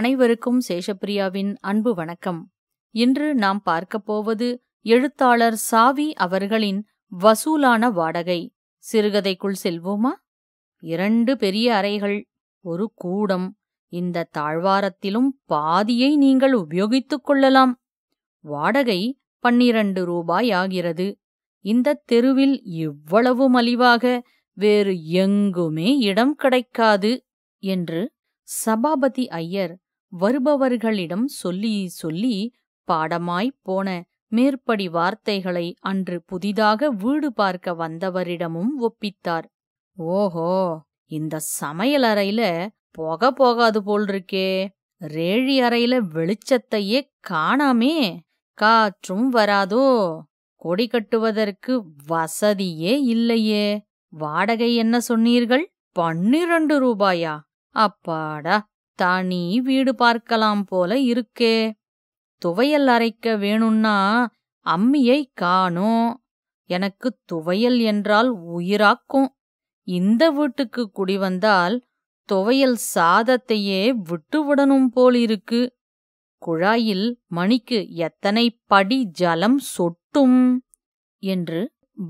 அனைவருக்கும் சேஷப்பிரியாவின் அன்பு வணக்கம் இன்று நாம் பார்க்கப் போவது எழுத்தாளர் சாவி அவர்களின் வசூலான வாடகை சிறுகதைக்குள் செல்வோமா இரண்டு பெரிய அறைகள் ஒரு கூடம் இந்த தாழ்வாரத்திலும் பாதியை நீங்கள் உபயோகித்துக் கொள்ளலாம் வாடகை பன்னிரண்டு ரூபாய் ஆகிறது இந்த தெருவில் இவ்வளவு மலிவாக வேறு எங்குமே இடம் கிடைக்காது என்று சபாபதி ஐயர் வருபவர்களிடம் சொல்லி சொல்லி பாடமாய்ப் போன மேற்படி வார்த்தைகளை அன்று புதிதாக வீடு பார்க்க வந்தவரிடமும் ஒப்பித்தார் ஓஹோ இந்த சமையலறையில போக போகாது போல்ருக்கே ரேழி அறையில வெளிச்சத்தையே காணாமே காற்றும் வராதோ கொடி கட்டுவதற்கு வசதியே இல்லையே வாடகை என்ன சொன்னீர்கள் பன்னிரண்டு ரூபாயா அப்பாடா தனி வீடு பார்க்கலாம் போல இருக்கே துவையல் அரைக்க வேணும்னா அம்மியை காணும் எனக்கு துவையல் என்றால் உயிராக்கும் இந்த வீட்டுக்கு குடிவந்தால் துவையல் சாதத்தையே விட்டுவிடணும் போலிருக்கு குழாயில் மணிக்கு எத்தனை படி ஜலம் சொட்டும் என்று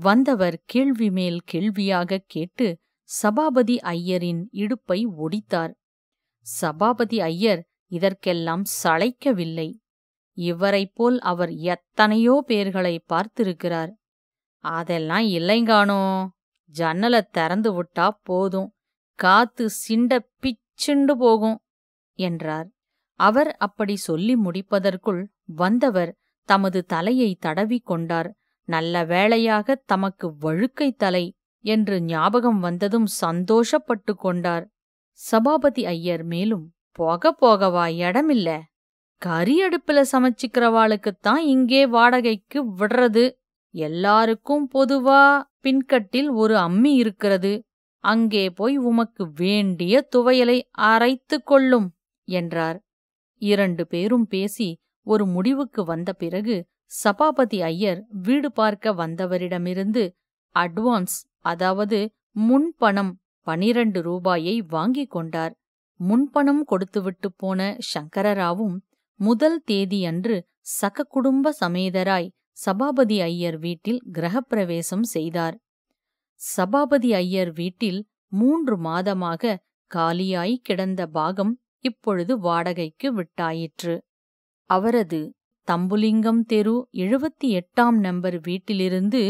வந்தவர் கேள்வி மேல் கேள்வியாக கேட்டு சபாபதி ஐயரின் இடுப்பை ஒடித்தார் சபாபதி ஐயர் இதற்கெல்லாம் சளைக்கவில்லை இவரைப் போல் அவர் எத்தனையோ பேர்களை பார்த்திருக்கிறார் அதெல்லாம் இல்லைங்கானோ ஜன்னல திறந்து விட்டா போதும் காத்து சிண்ட பிச்சுண்டு போகும் என்றார் அவர் அப்படி சொல்லி முடிப்பதற்குள் வந்தவர் தமது தலையை தடவி கொண்டார் நல்ல வேளையாக தமக்கு வழுக்கை தலை என்று ஞாபகம் வந்ததும் சந்தோஷப்பட்டு கொண்டார் சபாபதி ஐயர் மேலும் போக போகவா இடமில்ல கறி அடுப்புல சமைச்சுக்கிறவாளுக்குத்தான் இங்கே வாடகைக்கு விடுறது எல்லாருக்கும் பொதுவா பின்கட்டில் ஒரு அம்மி இருக்கிறது அங்கே போய் உமக்கு வேண்டிய துவையலை அரைத்து கொள்ளும் என்றார் இரண்டு பேரும் பேசி ஒரு முடிவுக்கு வந்த பிறகு சபாபதி ஐயர் வீடு பார்க்க வந்தவரிடமிருந்து அட்வான்ஸ் அதாவது முன்பணம் பனிரண்டு ரூபாயை வாங்கிக் கொண்டார் முன்பணம் கொடுத்துவிட்டு போன சங்கரராவும் முதல் தேதியன்று குடும்ப சமேதராய் சபாபதி ஐயர் வீட்டில் கிரகப்பிரவேசம் செய்தார் சபாபதி ஐயர் வீட்டில் மூன்று மாதமாக காலியாய் கிடந்த பாகம் இப்பொழுது வாடகைக்கு விட்டாயிற்று அவரது தம்புலிங்கம் தெரு எழுபத்தி எட்டாம் நம்பர் வீட்டிலிருந்து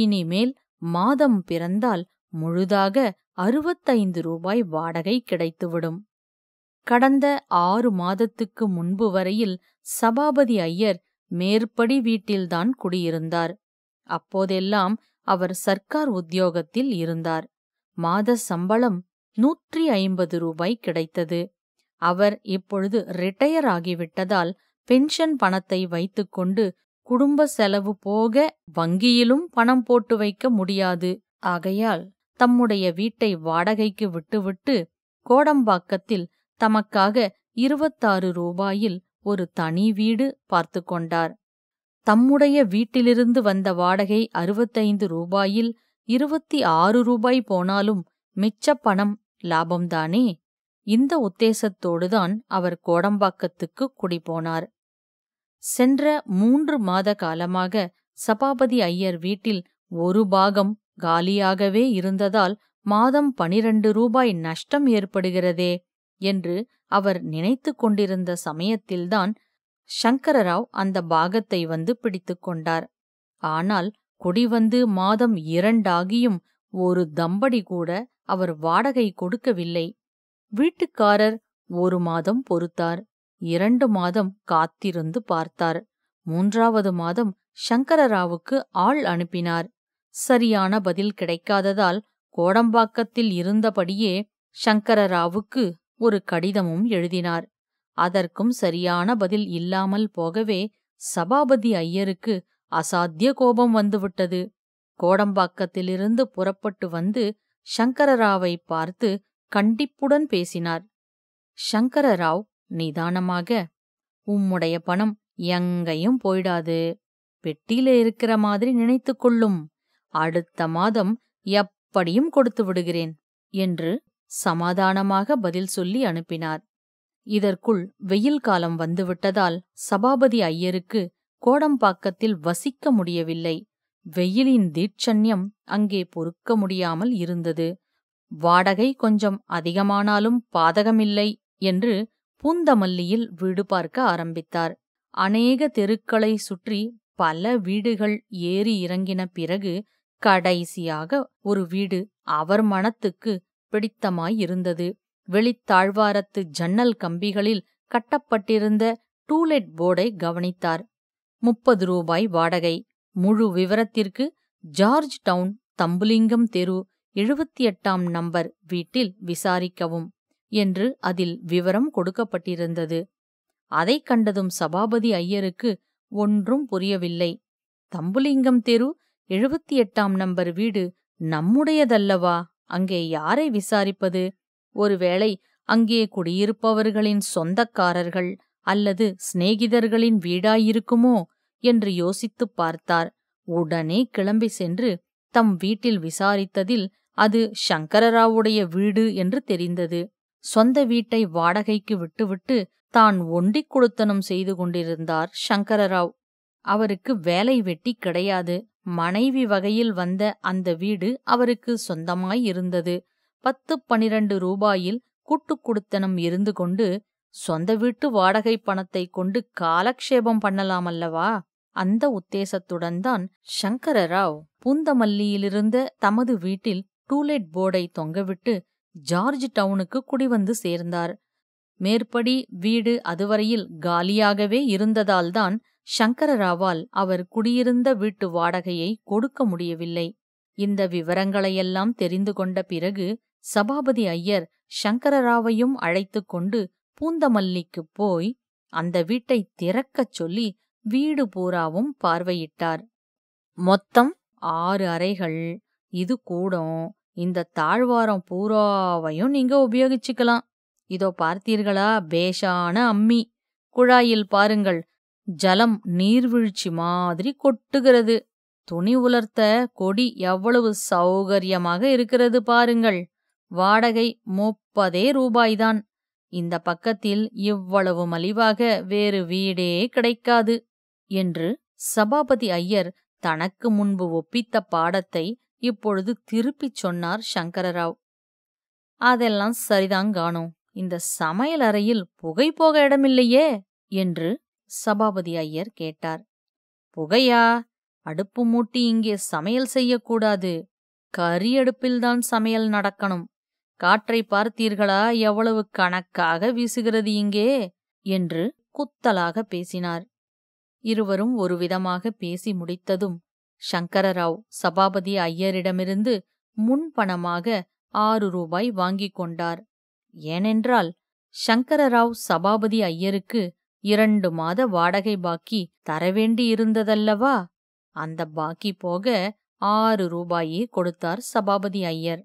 இனிமேல் மாதம் பிறந்தால் முழுதாக அறுபத்தைந்து ரூபாய் வாடகை கிடைத்துவிடும் கடந்த ஆறு மாதத்துக்கு முன்பு வரையில் சபாபதி ஐயர் மேற்படி வீட்டில்தான் குடியிருந்தார் அப்போதெல்லாம் அவர் சர்க்கார் உத்தியோகத்தில் இருந்தார் மாத சம்பளம் நூற்றி ஐம்பது ரூபாய் கிடைத்தது அவர் இப்பொழுது ரிட்டையர் ஆகிவிட்டதால் பென்ஷன் பணத்தை வைத்துக்கொண்டு குடும்ப செலவு போக வங்கியிலும் பணம் போட்டு வைக்க முடியாது ஆகையால் தம்முடைய வீட்டை வாடகைக்கு விட்டுவிட்டு கோடம்பாக்கத்தில் தமக்காக இருபத்தாறு ரூபாயில் ஒரு தனி வீடு பார்த்து கொண்டார் தம்முடைய வீட்டிலிருந்து வந்த வாடகை அறுபத்தைந்து ரூபாயில் இருபத்தி ஆறு ரூபாய் போனாலும் மிச்ச பணம் லாபம்தானே இந்த உத்தேசத்தோடுதான் அவர் கோடம்பாக்கத்துக்கு குடிபோனார் சென்ற மூன்று மாத காலமாக சபாபதி ஐயர் வீட்டில் ஒரு பாகம் காலியாகவே இருந்ததால் மாதம் பனிரண்டு ரூபாய் நஷ்டம் ஏற்படுகிறதே என்று அவர் நினைத்து கொண்டிருந்த சமயத்தில்தான் சங்கரராவ் அந்த பாகத்தை வந்து பிடித்து கொண்டார் ஆனால் குடிவந்து வந்து மாதம் இரண்டாகியும் ஒரு தம்படி கூட அவர் வாடகை கொடுக்கவில்லை வீட்டுக்காரர் ஒரு மாதம் பொறுத்தார் இரண்டு மாதம் காத்திருந்து பார்த்தார் மூன்றாவது மாதம் சங்கரராவுக்கு ஆள் அனுப்பினார் சரியான பதில் கிடைக்காததால் கோடம்பாக்கத்தில் இருந்தபடியே சங்கரராவுக்கு ஒரு கடிதமும் எழுதினார் அதற்கும் சரியான பதில் இல்லாமல் போகவே சபாபதி ஐயருக்கு அசாத்திய கோபம் வந்துவிட்டது கோடம்பாக்கத்திலிருந்து புறப்பட்டு வந்து சங்கரராவை பார்த்து கண்டிப்புடன் பேசினார் சங்கரராவ் நிதானமாக உம்முடைய பணம் எங்கேயும் போயிடாது பெட்டியில இருக்கிற மாதிரி நினைத்து கொள்ளும் அடுத்த மாதம் எப்படியும் கொடுத்து விடுகிறேன் என்று சமாதானமாக பதில் சொல்லி அனுப்பினார் இதற்குள் வெயில் காலம் வந்துவிட்டதால் சபாபதி ஐயருக்கு கோடம்பாக்கத்தில் வசிக்க முடியவில்லை வெயிலின் தீட்சண்யம் அங்கே பொறுக்க முடியாமல் இருந்தது வாடகை கொஞ்சம் அதிகமானாலும் பாதகமில்லை என்று பூந்தமல்லியில் வீடு பார்க்க ஆரம்பித்தார் அநேக தெருக்களை சுற்றி பல வீடுகள் ஏறி இறங்கின பிறகு கடைசியாக ஒரு வீடு அவர் மனத்துக்கு பிடித்தமாயிருந்தது வெளித்தாழ்வாரத்து ஜன்னல் கம்பிகளில் கட்டப்பட்டிருந்த டூலெட் போர்டை கவனித்தார் முப்பது ரூபாய் வாடகை முழு விவரத்திற்கு ஜார்ஜ் டவுன் தம்புலிங்கம் தெரு எழுபத்தி எட்டாம் நம்பர் வீட்டில் விசாரிக்கவும் என்று அதில் விவரம் கொடுக்கப்பட்டிருந்தது அதை கண்டதும் சபாபதி ஐயருக்கு ஒன்றும் புரியவில்லை தம்புலிங்கம் தெரு எழுபத்தி எட்டாம் நம்பர் வீடு நம்முடையதல்லவா அங்கே யாரை விசாரிப்பது ஒருவேளை அங்கே குடியிருப்பவர்களின் சொந்தக்காரர்கள் அல்லது சிநேகிதர்களின் வீடாயிருக்குமோ என்று யோசித்துப் பார்த்தார் உடனே கிளம்பி சென்று தம் வீட்டில் விசாரித்ததில் அது சங்கரராவுடைய வீடு என்று தெரிந்தது சொந்த வீட்டை வாடகைக்கு விட்டுவிட்டு தான் ஒண்டிக் கொடுத்தனம் செய்து கொண்டிருந்தார் சங்கரராவ் அவருக்கு வேலை வெட்டி கிடையாது மனைவி வகையில் வந்த அந்த வீடு அவருக்கு சொந்தமாயிருந்தது பத்து பனிரண்டு ரூபாயில் கூட்டுக் குடுத்தனம் இருந்து கொண்டு சொந்த வீட்டு வாடகை பணத்தை கொண்டு காலக்ஷேபம் பண்ணலாமல்லவா அந்த உத்தேசத்துடன் தான் ராவ் பூந்தமல்லியிலிருந்த தமது வீட்டில் டூலெட் போர்டை தொங்கவிட்டு ஜார்ஜ் டவுனுக்கு குடிவந்து சேர்ந்தார் மேற்படி வீடு அதுவரையில் காலியாகவே இருந்ததால்தான் சங்கரராவால் அவர் குடியிருந்த வீட்டு வாடகையை கொடுக்க முடியவில்லை இந்த விவரங்களையெல்லாம் தெரிந்து கொண்ட பிறகு சபாபதி ஐயர் சங்கரராவையும் அழைத்து கொண்டு பூந்தமல்லிக்கு போய் அந்த வீட்டை திறக்கச் சொல்லி வீடு பூராவும் பார்வையிட்டார் மொத்தம் ஆறு அறைகள் இது கூடும் இந்த தாழ்வாரம் பூராவையும் நீங்க உபயோகிச்சுக்கலாம் இதோ பார்த்தீர்களா பேஷான அம்மி குழாயில் பாருங்கள் ஜலம் நீர்வீழ்ச்சி மாதிரி கொட்டுகிறது துணி உலர்த்த கொடி எவ்வளவு சௌகரியமாக இருக்கிறது பாருங்கள் வாடகை முப்பதே ரூபாய்தான் இந்த பக்கத்தில் இவ்வளவு மலிவாக வேறு வீடே கிடைக்காது என்று சபாபதி ஐயர் தனக்கு முன்பு ஒப்பித்த பாடத்தை இப்பொழுது திருப்பிச் சொன்னார் சங்கரராவ் அதெல்லாம் சரிதான் காணும் இந்த சமையல் அறையில் புகை போக இடமில்லையே என்று சபாபதி ஐயர் கேட்டார் புகையா அடுப்பு மூட்டி இங்கே சமையல் செய்யக்கூடாது கரி அடுப்பில்தான் சமையல் நடக்கணும் காற்றை பார்த்தீர்களா எவ்வளவு கணக்காக வீசுகிறது இங்கே என்று குத்தலாக பேசினார் இருவரும் ஒருவிதமாக பேசி முடித்ததும் சங்கரராவ் சபாபதி ஐயரிடமிருந்து முன்பணமாக ஆறு ரூபாய் வாங்கிக் கொண்டார் ஏனென்றால் சங்கரராவ் சபாபதி ஐயருக்கு இரண்டு மாத வாடகை பாக்கி தரவேண்டி இருந்ததல்லவா அந்த பாக்கி போக ஆறு ரூபாயே கொடுத்தார் சபாபதி ஐயர்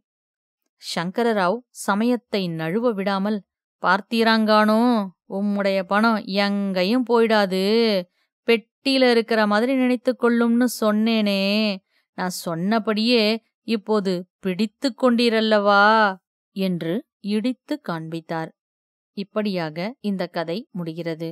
சங்கரராவ் சமயத்தை நழுவ விடாமல் பார்த்தீராங்கானோ உம்முடைய பணம் எங்கையும் போயிடாது பெட்டியில இருக்கிற மாதிரி நினைத்து கொள்ளும்னு சொன்னேனே நான் சொன்னபடியே இப்போது பிடித்து கொண்டீரல்லவா என்று இடித்து காண்பித்தார் இப்படியாக இந்த கதை முடிகிறது